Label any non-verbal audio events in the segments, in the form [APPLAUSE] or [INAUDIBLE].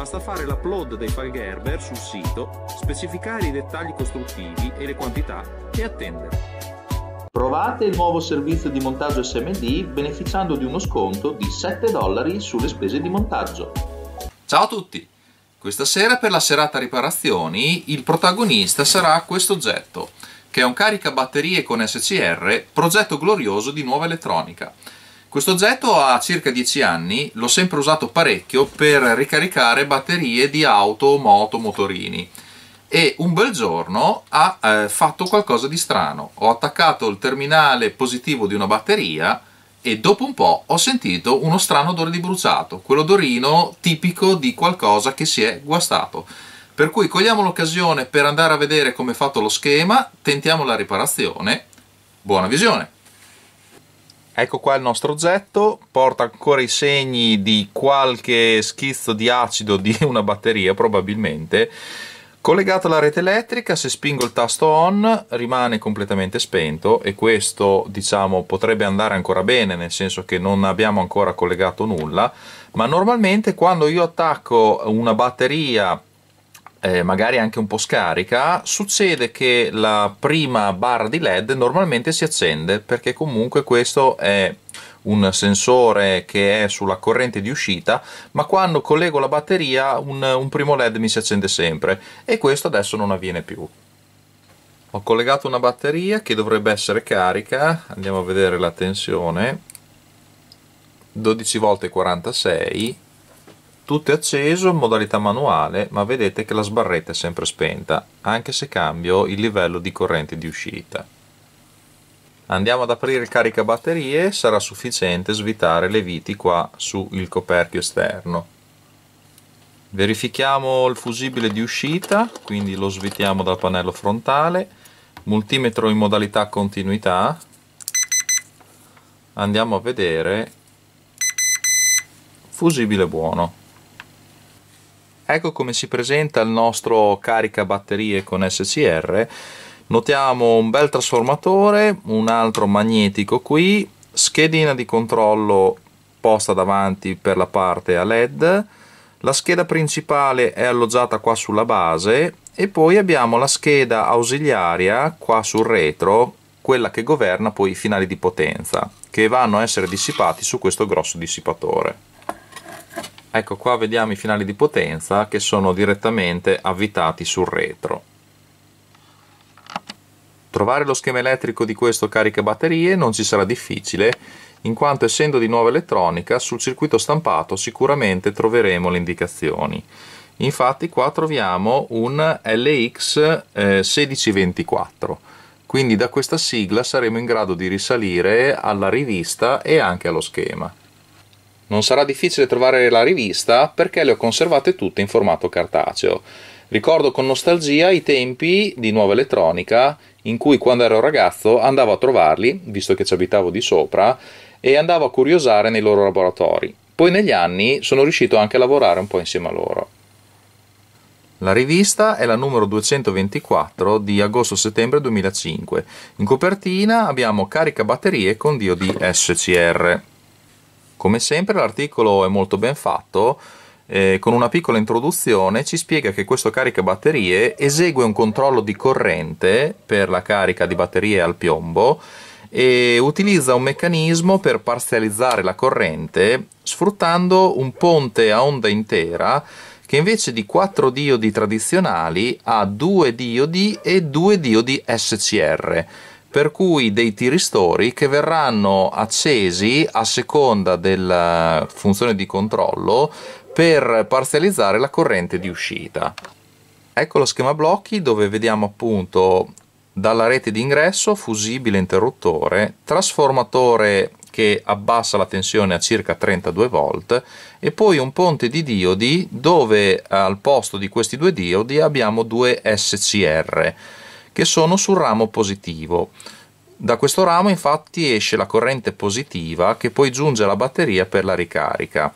basta fare l'upload dei file Gerber sul sito, specificare i dettagli costruttivi e le quantità e attendere. Provate il nuovo servizio di montaggio SMD beneficiando di uno sconto di 7 dollari sulle spese di montaggio. Ciao a tutti! Questa sera per la serata riparazioni il protagonista sarà questo oggetto, che è un caricabatterie con SCR, progetto glorioso di nuova elettronica. Questo oggetto ha circa 10 anni, l'ho sempre usato parecchio per ricaricare batterie di auto, moto, motorini e un bel giorno ha eh, fatto qualcosa di strano. Ho attaccato il terminale positivo di una batteria e dopo un po' ho sentito uno strano odore di bruciato, quell'odorino tipico di qualcosa che si è guastato. Per cui cogliamo l'occasione per andare a vedere come è fatto lo schema, tentiamo la riparazione. Buona visione! Ecco qua il nostro oggetto, porta ancora i segni di qualche schizzo di acido di [LAUGHS] una batteria probabilmente. Collegato alla rete elettrica, se spingo il tasto on rimane completamente spento e questo diciamo potrebbe andare ancora bene, nel senso che non abbiamo ancora collegato nulla, ma normalmente quando io attacco una batteria eh, magari anche un po' scarica, succede che la prima barra di LED normalmente si accende perché comunque questo è un sensore che è sulla corrente di uscita, ma quando collego la batteria un, un primo LED mi si accende sempre e questo adesso non avviene più. Ho collegato una batteria che dovrebbe essere carica, andiamo a vedere la tensione, 12 volte 46 tutto è acceso in modalità manuale ma vedete che la sbarretta è sempre spenta anche se cambio il livello di corrente di uscita andiamo ad aprire il caricabatterie sarà sufficiente svitare le viti qua sul coperchio esterno verifichiamo il fusibile di uscita quindi lo svitiamo dal pannello frontale multimetro in modalità continuità andiamo a vedere fusibile buono Ecco come si presenta il nostro carica batterie con SCR. Notiamo un bel trasformatore, un altro magnetico qui, schedina di controllo posta davanti per la parte a LED, la scheda principale è alloggiata qua sulla base e poi abbiamo la scheda ausiliaria qua sul retro, quella che governa poi i finali di potenza, che vanno a essere dissipati su questo grosso dissipatore ecco qua vediamo i finali di potenza che sono direttamente avvitati sul retro Trovare lo schema elettrico di questo caricabatterie non ci sarà difficile, in quanto essendo di nuova elettronica, sul circuito stampato sicuramente troveremo le indicazioni. Infatti qua troviamo un LX1624, eh, quindi da questa sigla saremo in grado di risalire alla rivista e anche allo schema. Non sarà difficile trovare la rivista perché le ho conservate tutte in formato cartaceo. Ricordo con nostalgia i tempi di Nuova Elettronica in cui quando ero ragazzo andavo a trovarli, visto che ci abitavo di sopra, e andavo a curiosare nei loro laboratori. Poi negli anni sono riuscito anche a lavorare un po' insieme a loro. La rivista è la numero 224 di agosto-settembre 2005. In copertina abbiamo carica batterie con dio di SCR. Come sempre l'articolo è molto ben fatto, eh, con una piccola introduzione ci spiega che questo caricabatterie esegue un controllo di corrente per la carica di batterie al piombo e utilizza un meccanismo per parzializzare la corrente sfruttando un ponte a onda intera che invece di 4 diodi tradizionali ha 2 diodi e 2 diodi SCR per cui dei tiristori che verranno accesi a seconda della funzione di controllo per parzializzare la corrente di uscita. Ecco lo schema blocchi dove vediamo appunto dalla rete d'ingresso fusibile interruttore, trasformatore che abbassa la tensione a circa 32 volt e poi un ponte di diodi dove al posto di questi due diodi abbiamo due SCR che sono sul ramo positivo. Da questo ramo infatti esce la corrente positiva che poi giunge alla batteria per la ricarica.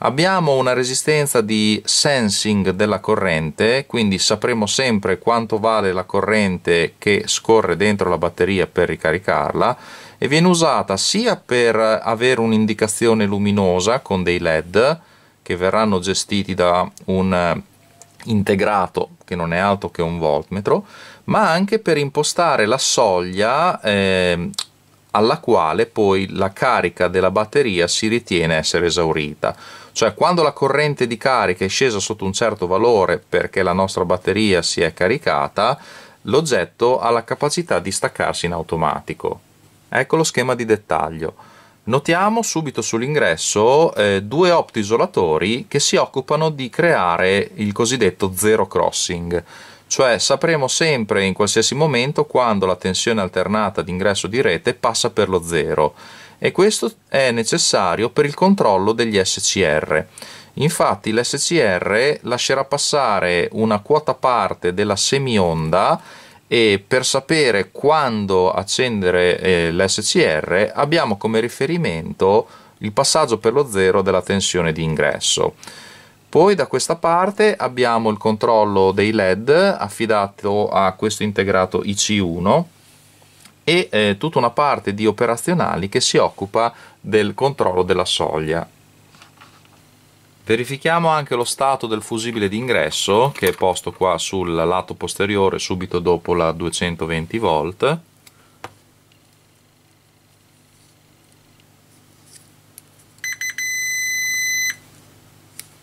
Abbiamo una resistenza di sensing della corrente, quindi sapremo sempre quanto vale la corrente che scorre dentro la batteria per ricaricarla e viene usata sia per avere un'indicazione luminosa con dei LED che verranno gestiti da un integrato che non è altro che un voltmetro, ma anche per impostare la soglia eh, alla quale poi la carica della batteria si ritiene essere esaurita. Cioè quando la corrente di carica è scesa sotto un certo valore perché la nostra batteria si è caricata, l'oggetto ha la capacità di staccarsi in automatico. Ecco lo schema di dettaglio notiamo subito sull'ingresso eh, due opti-isolatori che si occupano di creare il cosiddetto zero crossing, cioè sapremo sempre in qualsiasi momento quando la tensione alternata d'ingresso di rete passa per lo zero e questo è necessario per il controllo degli SCR. Infatti l'SCR lascerà passare una quota parte della semionda e per sapere quando accendere eh, l'SCR abbiamo come riferimento il passaggio per lo zero della tensione di ingresso. Poi da questa parte abbiamo il controllo dei LED affidato a questo integrato IC1 e eh, tutta una parte di operazionali che si occupa del controllo della soglia Verifichiamo anche lo stato del fusibile d'ingresso che è posto qua sul lato posteriore subito dopo la 220 volt.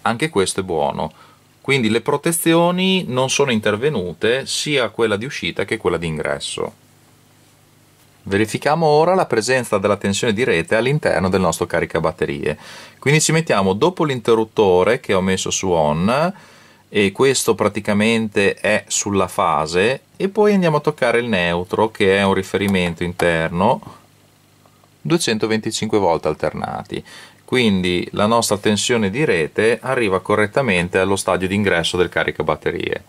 Anche questo è buono. Quindi le protezioni non sono intervenute sia quella di uscita che quella di ingresso. Verifichiamo ora la presenza della tensione di rete all'interno del nostro caricabatterie. Quindi ci mettiamo dopo l'interruttore che ho messo su on e questo praticamente è sulla fase e poi andiamo a toccare il neutro che è un riferimento interno 225 volte alternati quindi la nostra tensione di rete arriva correttamente allo stadio d'ingresso del caricabatterie.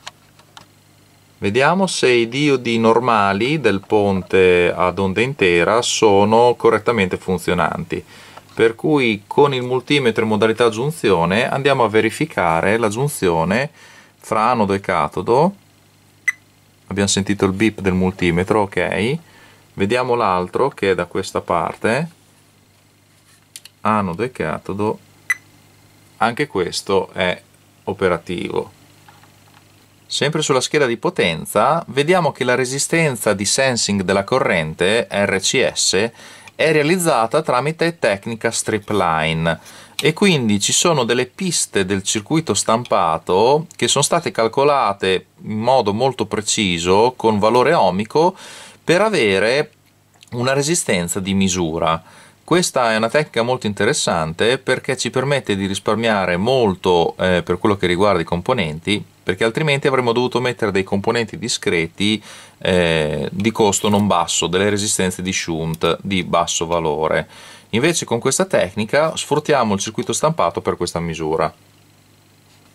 Vediamo se i diodi normali del ponte ad onda intera sono correttamente funzionanti. Per cui con il multimetro in modalità giunzione andiamo a verificare la giunzione fra anodo e catodo. Abbiamo sentito il beep del multimetro, ok. Vediamo l'altro che è da questa parte. Anodo e catodo. Anche questo è operativo. Sempre sulla scheda di potenza vediamo che la resistenza di sensing della corrente RCS è realizzata tramite tecnica strip line e quindi ci sono delle piste del circuito stampato che sono state calcolate in modo molto preciso con valore ohmico per avere una resistenza di misura. Questa è una tecnica molto interessante perché ci permette di risparmiare molto eh, per quello che riguarda i componenti perché altrimenti avremmo dovuto mettere dei componenti discreti eh, di costo non basso, delle resistenze di shunt di basso valore. Invece con questa tecnica sfruttiamo il circuito stampato per questa misura.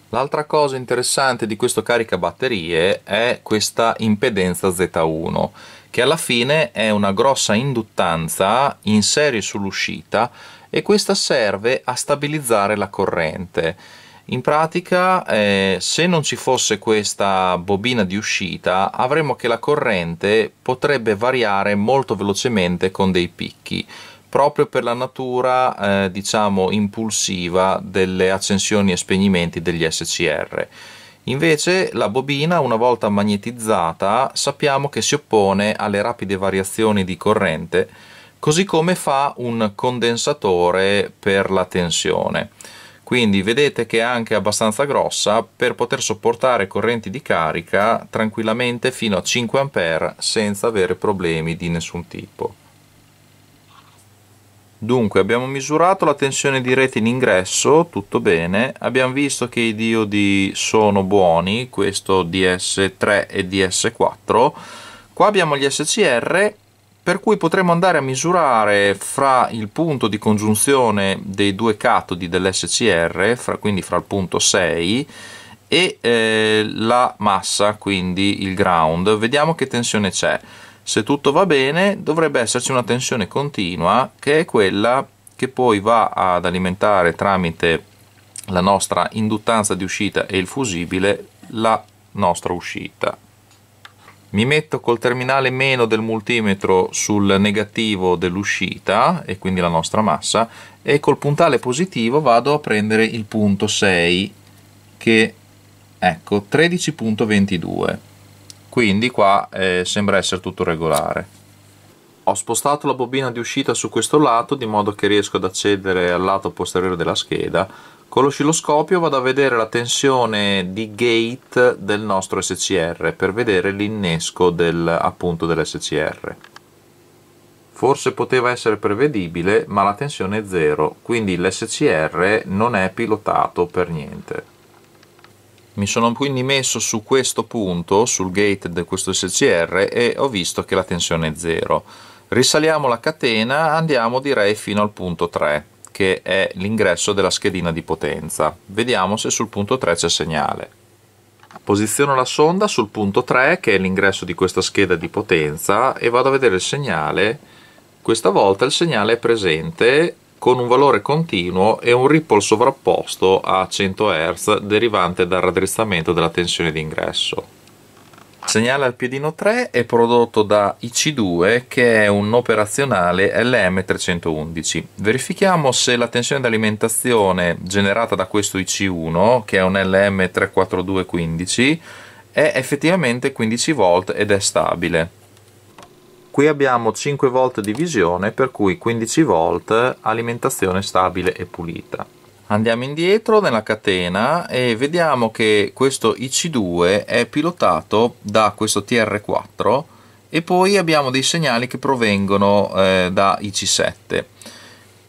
L'altra cosa interessante di questo caricabatterie è questa impedenza Z1, che alla fine è una grossa induttanza in serie sull'uscita e questa serve a stabilizzare la corrente in pratica eh, se non ci fosse questa bobina di uscita avremmo che la corrente potrebbe variare molto velocemente con dei picchi proprio per la natura eh, diciamo impulsiva delle accensioni e spegnimenti degli SCR invece la bobina una volta magnetizzata sappiamo che si oppone alle rapide variazioni di corrente così come fa un condensatore per la tensione quindi vedete che è anche abbastanza grossa per poter sopportare correnti di carica tranquillamente fino a 5 A senza avere problemi di nessun tipo. Dunque abbiamo misurato la tensione di rete in ingresso, tutto bene, abbiamo visto che i diodi sono buoni, questo DS3 e DS4, qua abbiamo gli SCR per cui potremo andare a misurare fra il punto di congiunzione dei due catodi dell'SCR, fra, quindi fra il punto 6 e eh, la massa, quindi il ground. Vediamo che tensione c'è. Se tutto va bene dovrebbe esserci una tensione continua che è quella che poi va ad alimentare tramite la nostra induttanza di uscita e il fusibile la nostra uscita mi metto col terminale meno del multimetro sul negativo dell'uscita e quindi la nostra massa e col puntale positivo vado a prendere il punto 6 che ecco 13.22 quindi qua eh, sembra essere tutto regolare ho spostato la bobina di uscita su questo lato di modo che riesco ad accedere al lato posteriore della scheda con l'oscilloscopio vado a vedere la tensione di gate del nostro SCR per vedere l'innesco del, dell'SCR. Forse poteva essere prevedibile, ma la tensione è zero, quindi l'SCR non è pilotato per niente. Mi sono quindi messo su questo punto, sul gate di questo SCR, e ho visto che la tensione è zero. Risaliamo la catena, andiamo direi fino al punto 3 che è l'ingresso della schedina di potenza. Vediamo se sul punto 3 c'è segnale. Posiziono la sonda sul punto 3 che è l'ingresso di questa scheda di potenza e vado a vedere il segnale. Questa volta il segnale è presente con un valore continuo e un ripple sovrapposto a 100 Hz derivante dal raddrizzamento della tensione di ingresso. Segnale al piedino 3 è prodotto da IC2 che è un operazionale LM311. Verifichiamo se la tensione d'alimentazione generata da questo IC1, che è un LM34215, è effettivamente 15 V ed è stabile. Qui abbiamo 5 V di visione, per cui 15 V alimentazione stabile e pulita andiamo indietro nella catena e vediamo che questo IC2 è pilotato da questo TR4 e poi abbiamo dei segnali che provengono eh, da IC7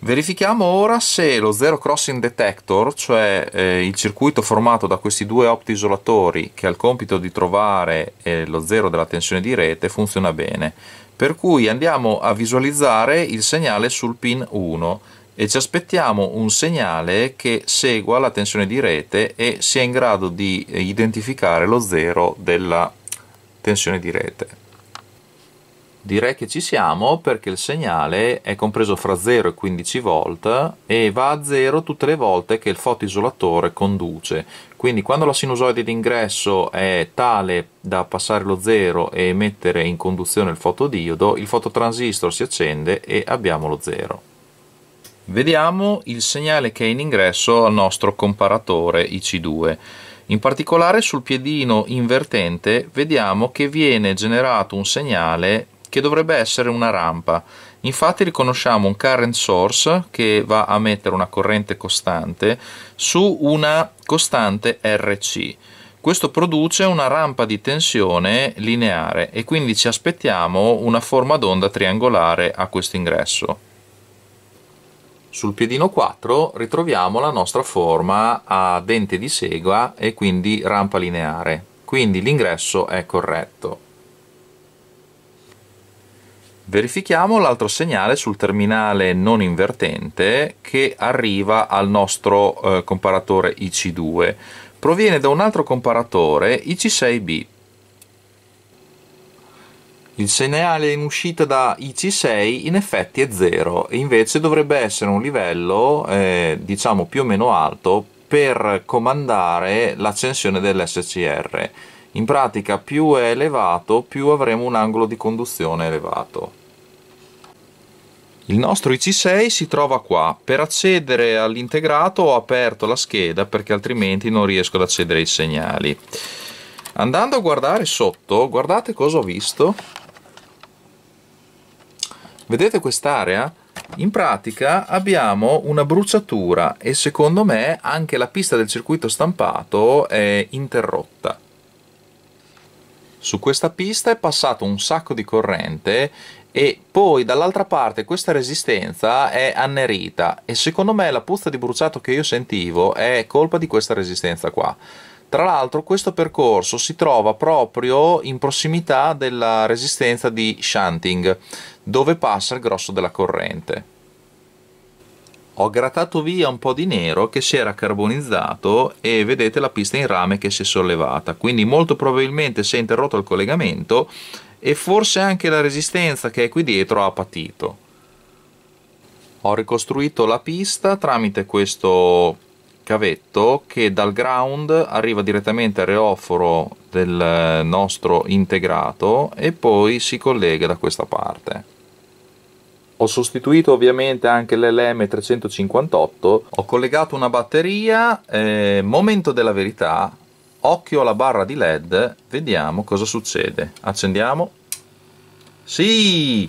verifichiamo ora se lo Zero Crossing Detector cioè eh, il circuito formato da questi due isolatori che ha il compito di trovare eh, lo zero della tensione di rete funziona bene per cui andiamo a visualizzare il segnale sul pin 1 e ci aspettiamo un segnale che segua la tensione di rete e sia in grado di identificare lo zero della tensione di rete. Direi che ci siamo perché il segnale è compreso fra 0 e 15 volt e va a 0 tutte le volte che il fotoisolatore conduce. Quindi quando la sinusoide d'ingresso è tale da passare lo 0 e mettere in conduzione il fotodiodo, il fototransistor si accende e abbiamo lo 0. Vediamo il segnale che è in ingresso al nostro comparatore IC2. In particolare sul piedino invertente vediamo che viene generato un segnale che dovrebbe essere una rampa. Infatti riconosciamo un current source che va a mettere una corrente costante su una costante RC. Questo produce una rampa di tensione lineare e quindi ci aspettiamo una forma d'onda triangolare a questo ingresso sul piedino 4 ritroviamo la nostra forma a dente di segua e quindi rampa lineare quindi l'ingresso è corretto verifichiamo l'altro segnale sul terminale non invertente che arriva al nostro eh, comparatore IC2 proviene da un altro comparatore IC6B il segnale in uscita da IC6 in effetti è 0 e invece dovrebbe essere un livello eh, diciamo più o meno alto per comandare l'accensione dell'SCR. In pratica più è elevato più avremo un angolo di conduzione elevato. Il nostro IC6 si trova qua, per accedere all'integrato ho aperto la scheda perché altrimenti non riesco ad accedere ai segnali. Andando a guardare sotto, guardate cosa ho visto. Vedete quest'area? In pratica abbiamo una bruciatura e secondo me anche la pista del circuito stampato è interrotta. Su questa pista è passato un sacco di corrente e poi dall'altra parte questa resistenza è annerita e secondo me la puzza di bruciato che io sentivo è colpa di questa resistenza qua. Tra l'altro questo percorso si trova proprio in prossimità della resistenza di shunting dove passa il grosso della corrente. Ho grattato via un po' di nero che si era carbonizzato e vedete la pista in rame che si è sollevata, quindi molto probabilmente si è interrotto il collegamento e forse anche la resistenza che è qui dietro ha patito. Ho ricostruito la pista tramite questo cavetto che dal ground arriva direttamente al reoforo del nostro integrato e poi si collega da questa parte. Ho sostituito ovviamente anche l'LM358, ho collegato una batteria, eh, momento della verità, occhio alla barra di led, vediamo cosa succede. Accendiamo. Sì!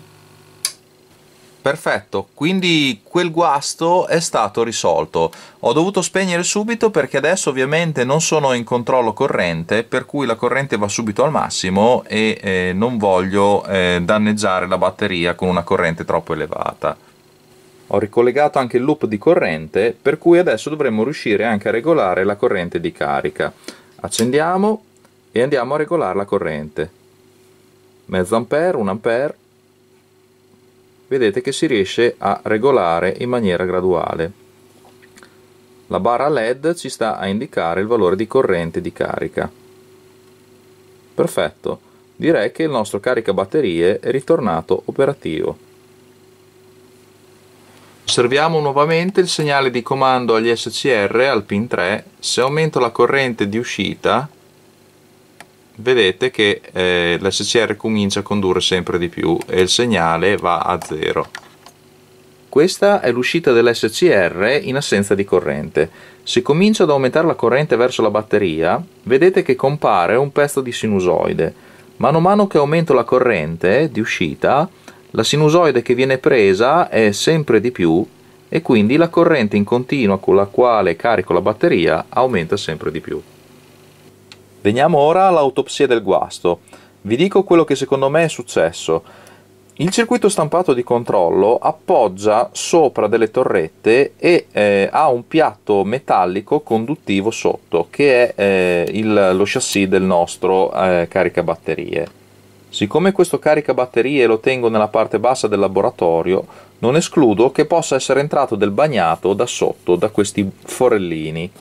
Perfetto, quindi quel guasto è stato risolto. Ho dovuto spegnere subito perché adesso ovviamente non sono in controllo corrente, per cui la corrente va subito al massimo e eh, non voglio eh, danneggiare la batteria con una corrente troppo elevata. Ho ricollegato anche il loop di corrente, per cui adesso dovremmo riuscire anche a regolare la corrente di carica. Accendiamo e andiamo a regolare la corrente. Mezzo ampere, 1 ampere, vedete che si riesce a regolare in maniera graduale. La barra LED ci sta a indicare il valore di corrente di carica. Perfetto, direi che il nostro caricabatterie è ritornato operativo. Osserviamo nuovamente il segnale di comando agli SCR al pin 3, se aumento la corrente di uscita vedete che eh, l'SCR comincia a condurre sempre di più e il segnale va a zero. Questa è l'uscita dell'SCR in assenza di corrente. Se comincio ad aumentare la corrente verso la batteria, vedete che compare un pezzo di sinusoide. Mano a mano che aumento la corrente di uscita, la sinusoide che viene presa è sempre di più e quindi la corrente in continua con la quale carico la batteria aumenta sempre di più. Veniamo ora all'autopsia del guasto. Vi dico quello che secondo me è successo. Il circuito stampato di controllo appoggia sopra delle torrette e eh, ha un piatto metallico conduttivo sotto, che è eh, il, lo chassis del nostro eh, caricabatterie. Siccome questo caricabatterie lo tengo nella parte bassa del laboratorio, non escludo che possa essere entrato del bagnato da sotto, da questi forellini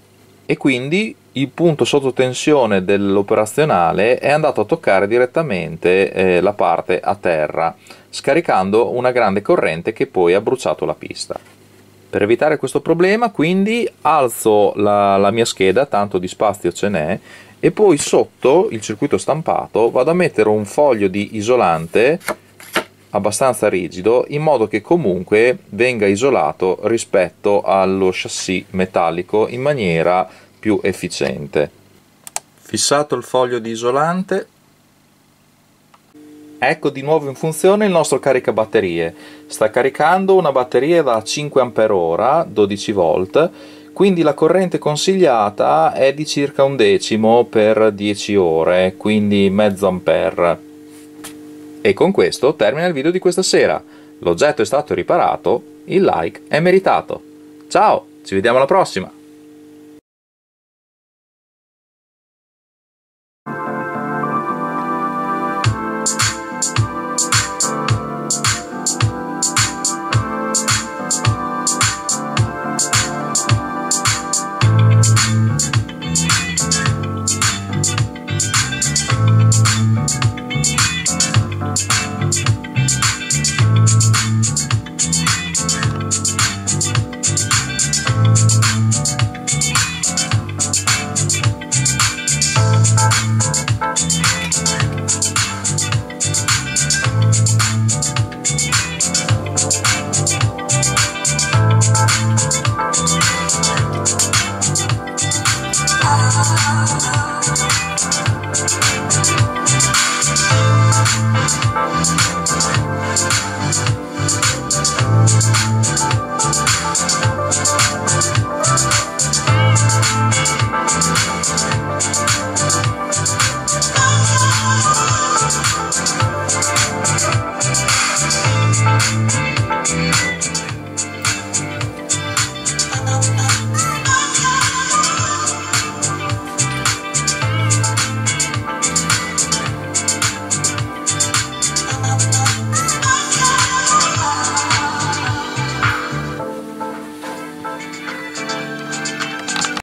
e quindi il punto sotto tensione dell'operazionale è andato a toccare direttamente eh, la parte a terra, scaricando una grande corrente che poi ha bruciato la pista. Per evitare questo problema quindi alzo la, la mia scheda, tanto di spazio ce n'è, e poi sotto il circuito stampato vado a mettere un foglio di isolante abbastanza rigido in modo che comunque venga isolato rispetto allo chassis metallico in maniera più efficiente. Fissato il foglio di isolante, ecco di nuovo in funzione il nostro caricabatterie. Sta caricando una batteria da 5 Ah, 12 V, quindi la corrente consigliata è di circa un decimo per 10 ore, quindi mezzo ampere e con questo termina il video di questa sera. L'oggetto è stato riparato, il like è meritato. Ciao, ci vediamo alla prossima!